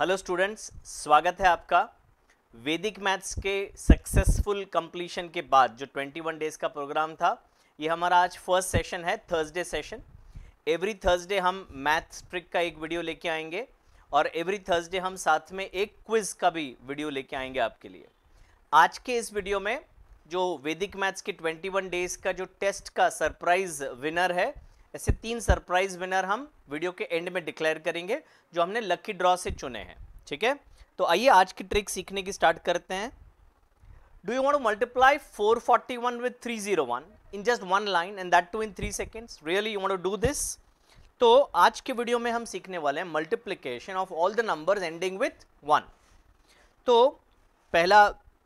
Hello students स्वागत है आपका वैदिक मैथ्स के सक्सेसफुल कंप्लीशन के बाद जो 21 डेज का प्रोग्राम था ये हमारा आज फर्स्ट सेशन है थर्सडे सेशन एवरी थर्सडे हम मैथ्स ट्रिक का एक वीडियो लेके आएंगे और एवरी थर्सडे हम साथ में एक क्विज का भी वीडियो लेके आएंगे आपके लिए आज के इस वीडियो में जो वैदिक मैथ्स के 21 डेज का जो टेस्ट का सरप्राइज विनर है ऐसे तीन सरप्राइज विनर हम वीडियो के एंड में डिक्लेयर करेंगे जो हमने लकी ड्रॉ से चुने हैं ठीक है तो आइए आज की ट्रिक सीखने की स्टार्ट करते हैं do you want multiply four forty one with three zero one in just one line and that too in three seconds really you want do this तो आज के वीडियो में हम सीखने वाले हैं multiplication of all the number ending with one तो पहला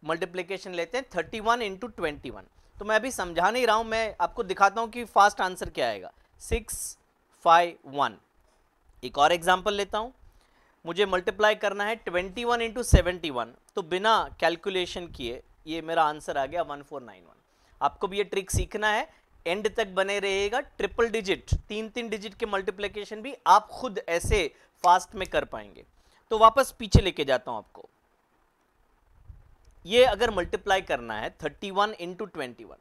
मल्टीप्लीकेशन लेते हैं thirty one into twenty one तो मैं अभी समझा नहीं रहा हूँ मैं आपको दिखाता हूँ कि फास्ट आंसर क्या आएगा सिक्स फाइव वन एक और एग्जाम्पल लेता हूँ मुझे मल्टीप्लाई करना है twenty one into seventy one तो बिना कैलकुलेशन किए ये मेरा आंसर आ गया वन फोर नाइन वन आपको भी ये ट्रिक सीखना है एंड तक बने रहेगा ट्रिपल डिजिट तीन तीन डिजिट के मल्टीप्लीकेशन भी आप खुद ऐसे फास्ट में कर पाएंगे तो वापस पीछे लेके जाता हूँ आपको ये अगर मल्टीप्लाई करना है thirty one into twenty one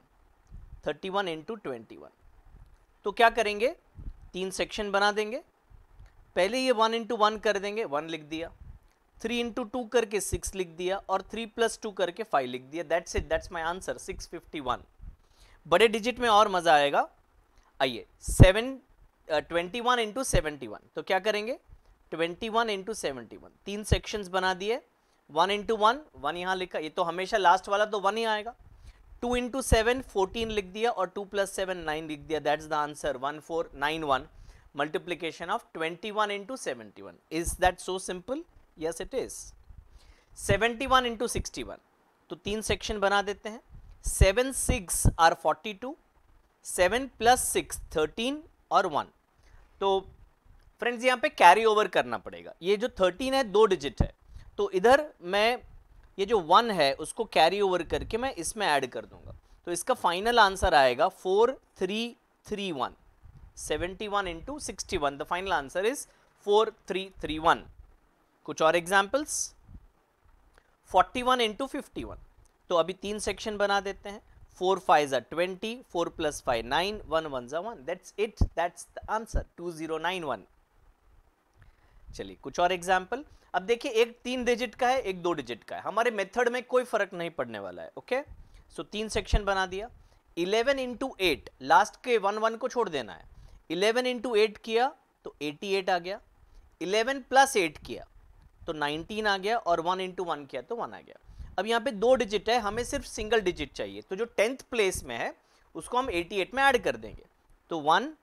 thirty one into twenty one तो क्या करेंगे तीन सेक्शन बना देंगे पहले ये वन इंटू वन कर देंगे वन लिख दिया थ्री इंटू टू करके सिक्स लिख दिया और थ्री प्लस टू करके फाइव लिख दिया that's it that's my answer six fifty one बड़े डिजिट में और मज़ा आएगा आइए seven twenty one into seventy one तो क्या करेंगे twenty one into seventy one तीन सेक्शंस बना दिए वन इंटू वन वन यहाँ लिखा ये तो हमेशा लास्ट वाला तो वन ही आएगा टू इंटू सेवन फोर्टीन लिख दिया और टू प्लस सेवन नाइन लिख दिया that is the answer one four nine one multiplication of twenty one into seventy one is that so simple yes it is seventy one into sixty one तो तीन section बना देते हैं seven six are forty two seven plus six thirteen और one तो friends यहाँ पे carry over करना पड़ेगा ये जो थर्टीन है दो डिजिट है तो इधर मैं ये जो वन है उसको कैरी ओवर करके मैं इसमें ऐड कर दूंगा तो इसका फाइनल आंसर आएगा four three three one seventy one into sixty one the final answer is four three three one कुछ और examples forty one into fifty one तो अभी तीन सेक्शन बना देते हैं फोर फाइव ज़ा twenty four plus five nine one one ज़ा one that's it that's the answer two zero nine one चलिए कुछ और एग्जाम्पल अब देखिए एक तीन डिजिट का है एक दो डिजिट का है हमारे मेथड में कोई फर्क नहीं पड़ने वाला है ओके सो so, तीन सेक्शन बना दिया इलेवन इंटू एट लास्ट के वन वन को छोड़ देना है इलेवन इंटू एट किया तो एटी एट आ गया इलेवन प्लस एट किया तो नाइनटीन आ गया और वन इंटू वन किया तो वन आ गया अब यहाँ पे दो डिजिट है हमें सिर्फ सिंगल डिजिट चाहिए तो जो टेंथ प्लेस में है उसको हम एटी एट में ऐड कर देंगे तो वन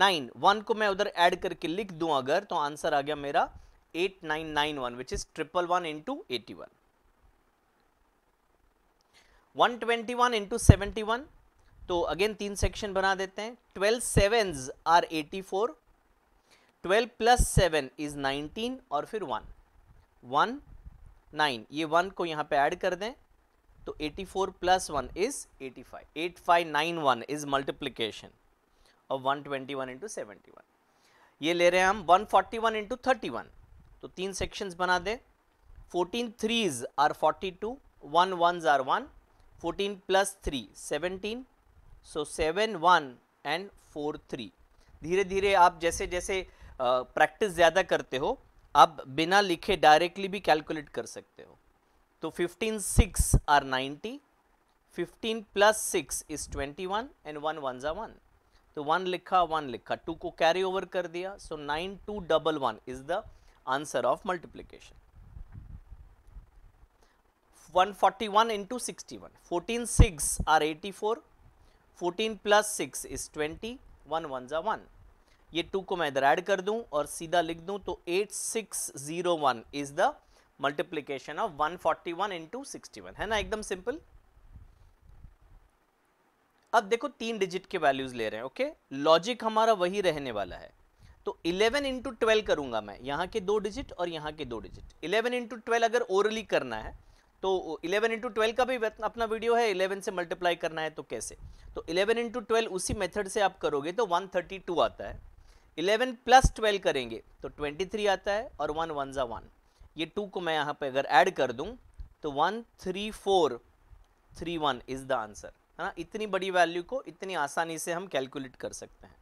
नाइन वन को मैं उधर ऐड करके लिख दूँ अगर तो आंसर आ गया मेरा 8991 which is 111 into 81. 121 into 71 तो अगेन तीन सेक्शन बना देते हैं 12 sevens are 84 12 plus seven is 19 और फिर 1 1 9 ये 1 को यहाँ पे ऐड कर दें तो 84 four plus one is eighty five five eight nine one is multiplication और one twenty one into seventy one ये ले रहे हैं हम 141 forty one into thirty one तो तीन सेक्शंस बना दें fourteen threes are forty two one one are one fourteen plus three seventeen so seven one and four three धीरे धीरे आप जैसे जैसे प्रैक्टिस ज़्यादा करते हो आप बिना लिखे डायरेक्टली भी कैलकुलेट कर सकते हो तो fifteen six are ninety fifteen plus six is twenty one and one one ज़ा वन तो वन लिखा वन लिखा टू को कैरी ओवर कर दिया so nine two double one is the answer of multiplication. 141 into 61, 14 6 are 84, 14 plus 6 is 20, 1 1 जा 1. ये 2 को मैं इधर ऐड कर दूं और सीधा लिख दूं तो 8601 is the multiplication of 141 forty 61 है ना एकदम सिंपल अब देखो तीन डिजिट के वैल्यूज ले रहे हैं ओके लॉजिक हमारा वही रहने वाला है तो 11 इंटू ट्वेल्व करूंगा मैं यहाँ के दो डिजिट और यहाँ के दो डिजिट 11 इंटू ट्वेल्व अगर ओरली करना है तो 11 इंटू ट्वेल्व का भी अपना वीडियो है 11 से मल्टीप्लाई करना है तो कैसे तो 11 इंटू ट्वेल्व उसी मेथड से आप करोगे तो 132 आता है 11 प्लस ट्वेल्व करेंगे तो 23 आता है और वन वन ज़ा वन ये टू को मैं यहाँ पे अगर ऐड कर दूँ तो one three four three one is the answer है ना इतनी बड़ी वैल्यू को इतनी आसानी से हम कैलकुलेट कर सकते हैं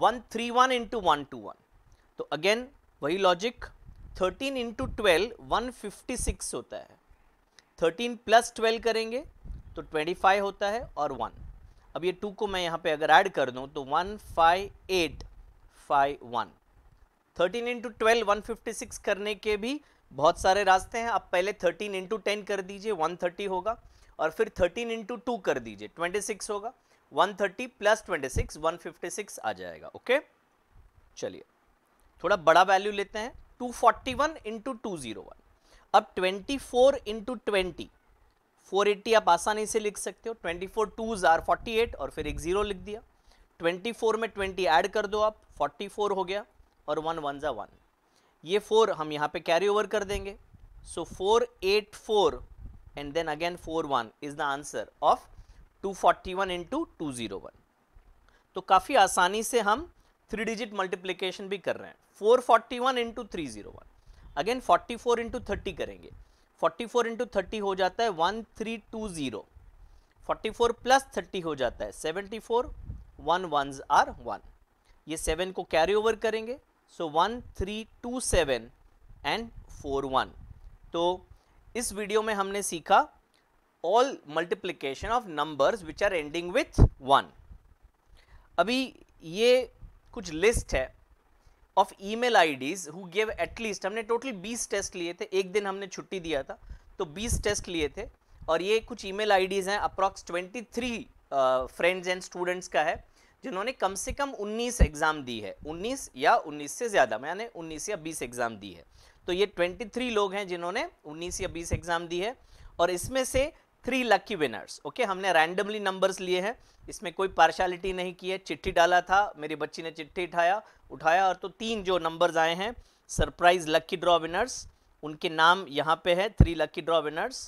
one three one into one two one तो अगेन वही logic thirteen into twelve one fifty six होता है थर्टीन प्लस ट्वेल्व करेंगे तो ट्वेंटी फाइव होता है और वन अब ये टू को मैं यहाँ पे अगर ऐड कर दूँ तो one five eight five one thirteen into twelve one fifty six करने के भी बहुत सारे रास्ते हैं आप पहले थर्टीन इंटू टेन कर दीजिए वन थर्टी होगा और फिर थर्टीन इंटू टू कर दीजिए ट्वेंटी सिक्स होगा 130 प्लस 26 156 आ जाएगा ओके चलिए थोड़ा बड़ा वैल्यू लेते हैं 241 फोर्टी वन इंटू टू अब 24 फोर इंटू ट्वेंटी फोर आप आसानी से लिख सकते हो 24 फोर टू जार फोर्टी और फिर एक ज़ीरो लिख दिया 24 में 20 ऐड कर दो आप 44 हो गया और वन वन ज़ा वन ये फोर हम यहाँ पे कैरी ओवर कर देंगे so four eight four and then again four one is the answer of two forty one into two zero one तो काफ़ी आसानी से हम थ्री डिजिट मल्टीप्लिकेशन भी कर रहे हैं four forty one into three zero one again forty four into thirty करेंगे फोर्टी फोर इंटू थर्टी हो जाता है one three two zero forty four plus thirty हो जाता है seventy four one one are one ये सेवन को carry over करेंगे so one three two seven and four one तो इस वीडियो में हमने सीखा all multiplication of number which are ending with one अभी ये कुछ लिस्ट है of email IDs who give at least हमने टोटल 20 टेस्ट लिए थे एक दिन हमने छुट्टी दिया था तो बीस टेस्ट लिए थे और ये कुछ ई मेल आई डीज हैं approx twenty three friends and students का है जिन्होंने कम से कम उन्नीस एग्ज़ाम दी है उन्नीस या उन्नीस से ज़्यादा मैंने उन्नीस या बीस एग्ज़ाम दी है तो ये ट्वेंटी थ्री लोग हैं जिन्होंने उन्नीस या बीस एग्ज़ाम दी है और इसमें से थ्री लकी विनर्स ओके हमने रैंडमली नंबर्स लिए हैं इसमें कोई पार्शालिटी नहीं की है चिट्ठी डाला था मेरी बच्ची ने चिट्ठी उठाया उठाया और तो तीन जो नंबर्स आए हैं सरप्राइज लकी ड्रॉ विनर्स उनके नाम यहाँ पे है थ्री लकी ड्रॉ विनर्स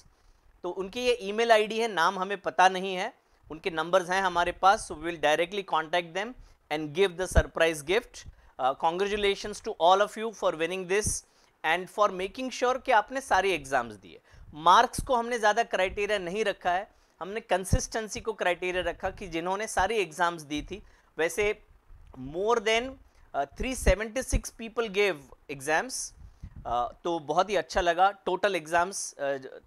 तो उनकी ये ईमेल आईडी है नाम हमें पता नहीं है उनके नंबर्स हैं हमारे पास so we will directly contact them and give the surprise gift congratulation to all of you for winning this and for making sure कि आपने सारे एग्जाम्स दिए मार्क्स को हमने ज़्यादा क्राइटेरिया नहीं रखा है हमने कंसिस्टेंसी को क्राइटेरिया रखा कि जिन्होंने सारी एग्ज़ाम्स दी थी वैसे more than three seventy six people gave exams तो बहुत ही अच्छा लगा total exams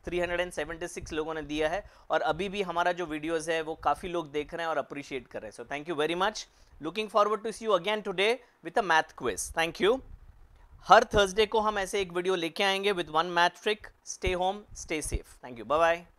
three hundred and seventy six लोगों ने दिया है और अभी भी हमारा जो वीडियोज़ है वो काफ़ी लोग देख रहे हैं और अप्रिशिएट कर रहे हैं so thank you very much looking forward to see you again today with a math quiz thank you हर थर्सडे को हम ऐसे एक वीडियो लेके आएंगे with one metric stay home stay safe thank you bye bye